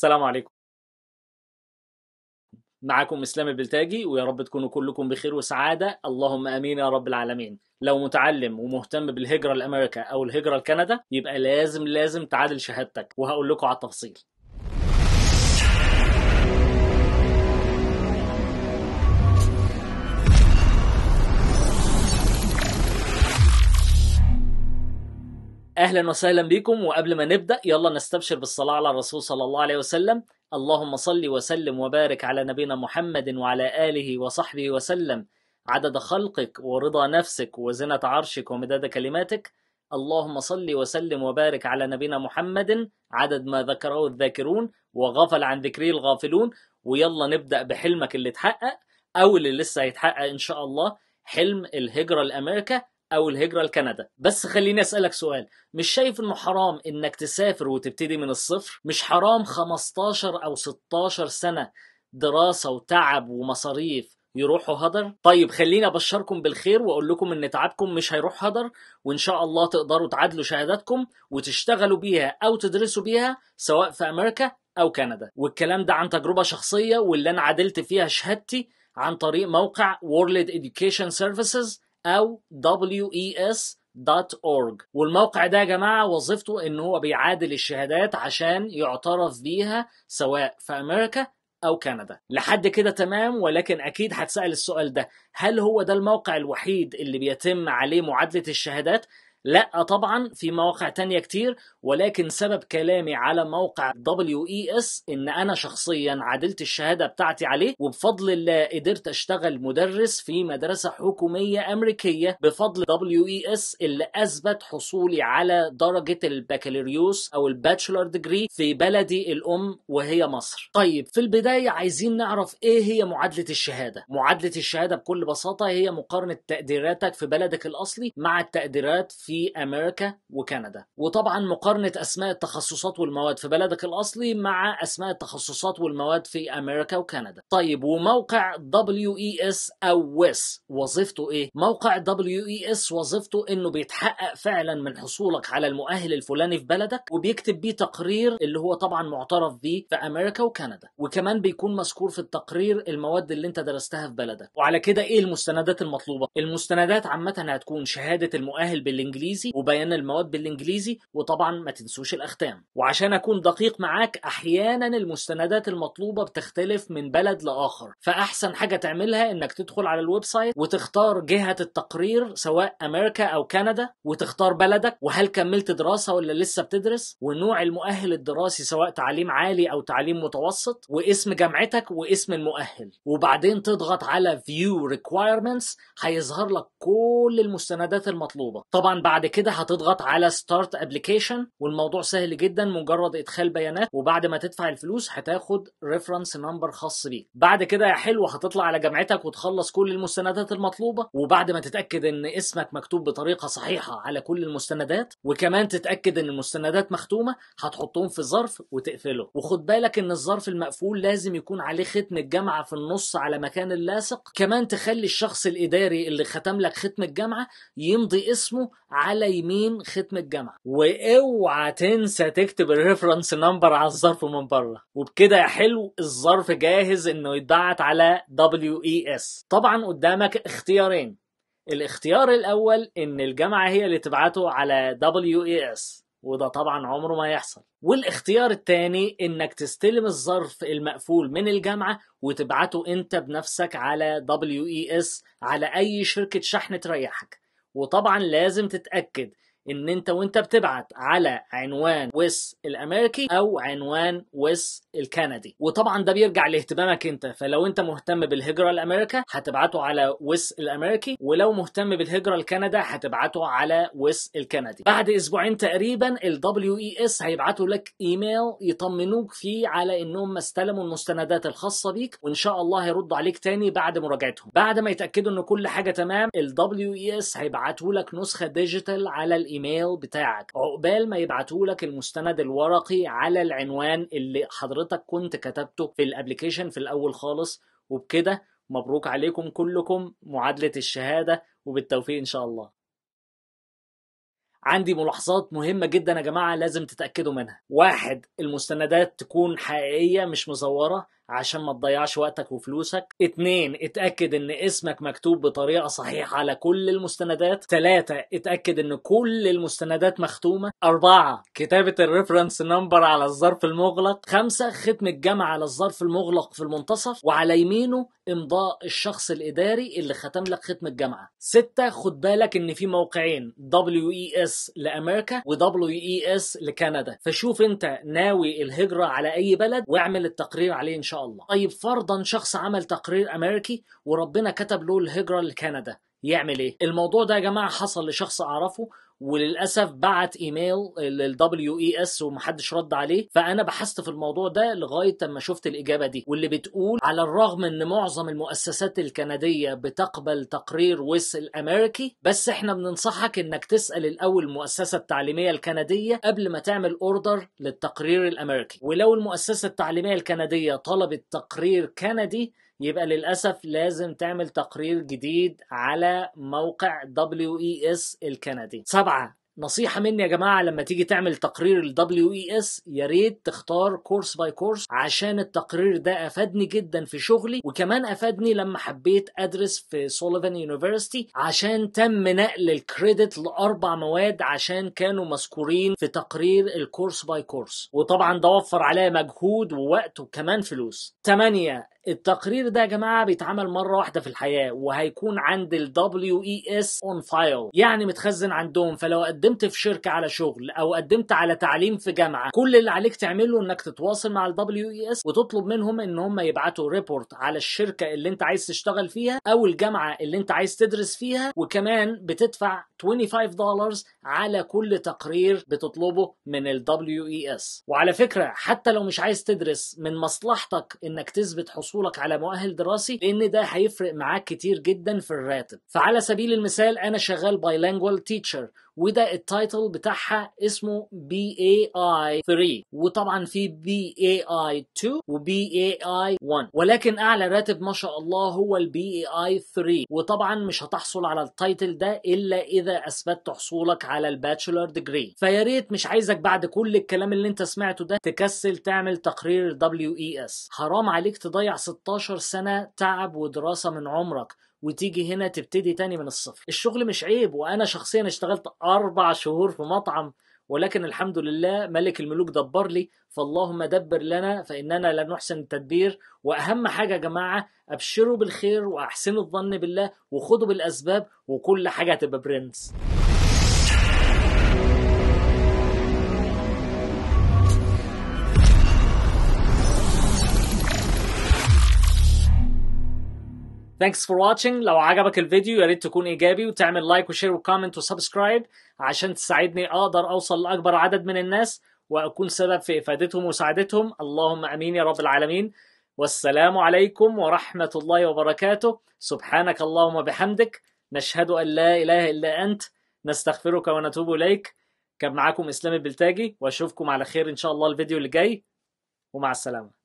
السلام عليكم معكم اسلام البلتاجي ويا رب تكونوا كلكم بخير وسعاده اللهم امين يا رب العالمين لو متعلم ومهتم بالهجره لامريكا او الهجره لكندا يبقى لازم لازم تعادل شهادتك وهقول لكم على التفصيل اهلا وسهلا بكم وقبل ما نبدا يلا نستبشر بالصلاه على الرسول صلى الله عليه وسلم اللهم صل وسلم وبارك على نبينا محمد وعلى اله وصحبه وسلم عدد خلقك ورضا نفسك وزنة عرشك ومداد كلماتك اللهم صل وسلم وبارك على نبينا محمد عدد ما ذكره الذاكرون وغفل عن ذكره الغافلون ويلا نبدا بحلمك اللي اتحقق او اللي لسه هيتحقق ان شاء الله حلم الهجره لامريكا او الهجره لكندا بس خليني اسالك سؤال مش شايف انه حرام انك تسافر وتبتدي من الصفر مش حرام 15 او 16 سنه دراسه وتعب ومصاريف يروحوا هدر طيب خليني ابشركم بالخير واقول لكم ان تعبكم مش هيروح هدر وان شاء الله تقدروا تعادلوا شهاداتكم وتشتغلوا بيها او تدرسوا بيها سواء في امريكا او كندا والكلام ده عن تجربه شخصيه واللي انا عدلت فيها شهادتي عن طريق موقع World Education Services او wes.org والموقع ده يا جماعه وظيفته ان هو بيعادل الشهادات عشان يعترف بيها سواء في امريكا او كندا لحد كده تمام ولكن اكيد هتسال السؤال ده هل هو ده الموقع الوحيد اللي بيتم عليه معادله الشهادات لا طبعا في مواقع تانية كتير ولكن سبب كلامي على موقع WES ان انا شخصيا عدلت الشهادة بتاعتي عليه وبفضل الله قدرت اشتغل مدرس في مدرسة حكومية امريكية بفضل WES اللي اثبت حصولي على درجة البكالوريوس او الباتشلر ديجري في بلدي الام وهي مصر طيب في البداية عايزين نعرف ايه هي معادلة الشهادة معادلة الشهادة بكل بساطة هي مقارنة تقديراتك في بلدك الاصلي مع التقديرات في في امريكا وكندا وطبعا مقارنه اسماء التخصصات والمواد في بلدك الاصلي مع اسماء التخصصات والمواد في امريكا وكندا طيب وموقع WES او WES وظيفته ايه موقع WES وظيفته انه بيتحقق فعلا من حصولك على المؤهل الفلاني في بلدك وبيكتب بيه تقرير اللي هو طبعا معترف بيه في امريكا وكندا وكمان بيكون مذكور في التقرير المواد اللي انت درستها في بلدك وعلى كده ايه المستندات المطلوبه المستندات عامه هتكون شهاده المؤهل بالانجليزي بالانجليزي وبيان المواد بالانجليزي وطبعا ما تنسوش الاختام وعشان اكون دقيق معاك احيانا المستندات المطلوبه بتختلف من بلد لاخر فاحسن حاجه تعملها انك تدخل على الويب سايت وتختار جهه التقرير سواء امريكا او كندا وتختار بلدك وهل كملت دراسه ولا لسه بتدرس ونوع المؤهل الدراسي سواء تعليم عالي او تعليم متوسط واسم جامعتك واسم المؤهل وبعدين تضغط على فيو ريكوايرمنتس هيظهر لك كل المستندات المطلوبه طبعا بعد كده هتضغط على ستارت ابلكيشن والموضوع سهل جدا مجرد ادخال بيانات وبعد ما تدفع الفلوس هتاخد ريفرنس نمبر خاص بيك بعد كده يا حلو هتطلع على جامعتك وتخلص كل المستندات المطلوبه وبعد ما تتاكد ان اسمك مكتوب بطريقه صحيحه على كل المستندات وكمان تتاكد ان المستندات مختومه هتحطهم في ظرف وتقفله وخد بالك ان الظرف المقفول لازم يكون عليه ختم الجامعه في النص على مكان اللاصق كمان تخلي الشخص الاداري اللي ختم لك ختم الجامعه يمضي اسمه على يمين ختم الجمع واوعى تنسى تكتب الريفرنس نمبر على الظرف من بره وبكده يا حلو الظرف جاهز انه يتبعت على WES طبعا قدامك اختيارين الاختيار الاول ان الجامعه هي اللي تبعته على WES وده طبعا عمره ما يحصل والاختيار الثاني انك تستلم الظرف المقفول من الجامعة وتبعته انت بنفسك على WES على اي شركة شحن تريحك وطبعا لازم تتأكد ان انت وانت بتبعت على عنوان ويس الامريكي او عنوان ويس الكندي وطبعا ده بيرجع لاهتمامك انت فلو انت مهتم بالهجره لامريكا هتبعته على ويس الامريكي ولو مهتم بالهجره لكندا هتبعته على ويس الكندي بعد اسبوعين تقريبا ال WES اس هيبعتوا لك ايميل يطمنوك فيه على انهم استلموا المستندات الخاصه بيك وان شاء الله هيردوا عليك تاني بعد مراجعتهم بعد ما يتاكدوا ان كل حاجه تمام ال WES اس هيبعتوا لك نسخه ديجيتال على الايميل الايميل بتاعك عقبال ما يبعتوا لك المستند الورقي على العنوان اللي حضرتك كنت كتبته في الابلكيشن في الاول خالص وبكده مبروك عليكم كلكم معادلة الشهادة وبالتوفيق إن شاء الله عندي ملاحظات مهمة جدا يا جماعة لازم تتأكدوا منها واحد المستندات تكون حقيقية مش مزورة عشان ما تضيعش وقتك وفلوسك اتنين اتأكد ان اسمك مكتوب بطريقة صحيحة على كل المستندات تلاتة اتأكد ان كل المستندات مختومة أربعة كتابة الريفرنس نمبر على الظرف المغلق خمسة ختم الجامعة على الظرف المغلق في المنتصف وعلى يمينه امضاء الشخص الاداري اللي ختم لك ختم الجامعه ستة خد بالك ان في موقعين WES لامريكا و WES لكندا فشوف انت ناوي الهجرة على اي بلد واعمل التقرير عليه ان شاء الله طيب فرضا شخص عمل تقرير امريكي وربنا كتب له الهجره لكندا يعمل ايه الموضوع ده يا جماعه حصل لشخص اعرفه وللاسف بعت ايميل للدبليو اي اس e ومحدش رد عليه فانا بحثت في الموضوع ده لغايه اما شفت الاجابه دي واللي بتقول على الرغم ان معظم المؤسسات الكنديه بتقبل تقرير ويس الامريكي بس احنا بننصحك انك تسال الاول المؤسسه التعليميه الكنديه قبل ما تعمل اوردر للتقرير الامريكي ولو المؤسسه التعليميه الكنديه طلبت تقرير كندي يبقى للأسف لازم تعمل تقرير جديد على موقع WES الكندي سبعة نصيحة مني يا جماعة لما تيجي تعمل تقرير ال WES يا ريت تختار كورس باي كورس عشان التقرير ده أفادني جدا في شغلي وكمان أفادني لما حبيت أدرس في سوليفان يونيفرستي عشان تم نقل الكريدت لأربع مواد عشان كانوا مذكورين في تقرير الكورس باي كورس وطبعا ده وفر عليا مجهود ووقت وكمان فلوس 8 التقرير ده يا جماعه بيتعمل مره واحده في الحياه وهيكون عند ال WES on file يعني متخزن عندهم فلو قدمت في شركه على شغل او قدمت على تعليم في جامعه كل اللي عليك تعمله انك تتواصل مع ال WES وتطلب منهم ان هم يبعتوا ريبورت على الشركه اللي انت عايز تشتغل فيها او الجامعه اللي انت عايز تدرس فيها وكمان بتدفع 25 دولار على كل تقرير بتطلبه من ال WES وعلى فكره حتى لو مش عايز تدرس من مصلحتك انك تثبت حصول حصولك على مؤهل دراسي لان ده هيفرق معاك كتير جدا في الراتب فعلى سبيل المثال انا شغال بايلانجوال تيتشر وده التايتل بتاعها اسمه بي اي اي 3 وطبعا في بي اي اي 2 وبي اي اي 1 ولكن اعلى راتب ما شاء الله هو البي اي اي 3 وطبعا مش هتحصل على التايتل ده الا اذا اثبتت حصولك على الباتشلر ديجري فيا ريت مش عايزك بعد كل الكلام اللي انت سمعته ده تكسل تعمل تقرير دبليو اي اس حرام عليك تضيع 16 سنه تعب ودراسه من عمرك وتيجي هنا تبتدي تاني من الصفر الشغل مش عيب وانا شخصيا اشتغلت اربع شهور في مطعم ولكن الحمد لله ملك الملوك دبر لي فاللهم دبر لنا فاننا لا نحسن التدبير واهم حاجه يا جماعه ابشروا بالخير واحسنوا الظن بالله وخدوا بالاسباب وكل حاجه هتبقى برنس Thanks for watching لو عجبك الفيديو يا ريت تكون ايجابي وتعمل لايك وشير وكومنت وسبسكرايب عشان تساعدني اقدر اوصل لاكبر عدد من الناس واكون سبب في افادتهم وسعادتهم اللهم امين يا رب العالمين والسلام عليكم ورحمه الله وبركاته سبحانك اللهم وبحمدك نشهد ان لا اله الا انت نستغفرك ونتوب اليك كان معاكم اسلام البلتاجي واشوفكم على خير ان شاء الله الفيديو اللي جاي ومع السلامه